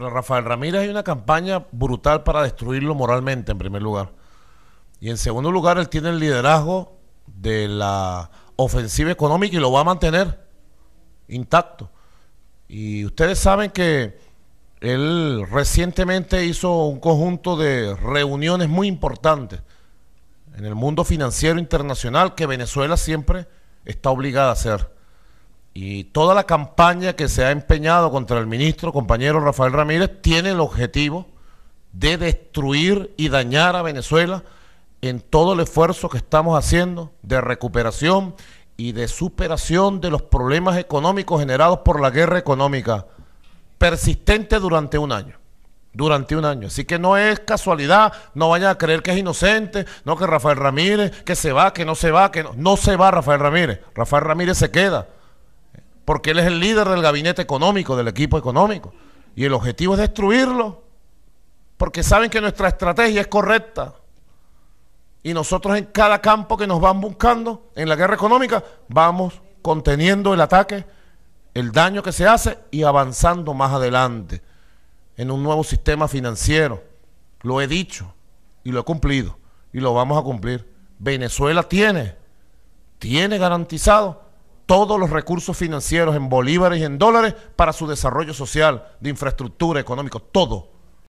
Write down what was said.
Rafael Ramírez hay una campaña brutal para destruirlo moralmente, en primer lugar. Y en segundo lugar, él tiene el liderazgo de la ofensiva económica y lo va a mantener intacto. Y ustedes saben que él recientemente hizo un conjunto de reuniones muy importantes en el mundo financiero internacional que Venezuela siempre está obligada a hacer. Y toda la campaña que se ha empeñado contra el ministro, compañero Rafael Ramírez, tiene el objetivo de destruir y dañar a Venezuela en todo el esfuerzo que estamos haciendo de recuperación y de superación de los problemas económicos generados por la guerra económica persistente durante un año. Durante un año. Así que no es casualidad, no vayan a creer que es inocente, no que Rafael Ramírez, que se va, que no se va, que no, no se va Rafael Ramírez. Rafael Ramírez se queda porque él es el líder del gabinete económico, del equipo económico. Y el objetivo es destruirlo, porque saben que nuestra estrategia es correcta. Y nosotros en cada campo que nos van buscando, en la guerra económica, vamos conteniendo el ataque, el daño que se hace y avanzando más adelante en un nuevo sistema financiero. Lo he dicho y lo he cumplido y lo vamos a cumplir. Venezuela tiene, tiene garantizado todos los recursos financieros en bolívares y en dólares para su desarrollo social, de infraestructura, económico, todo.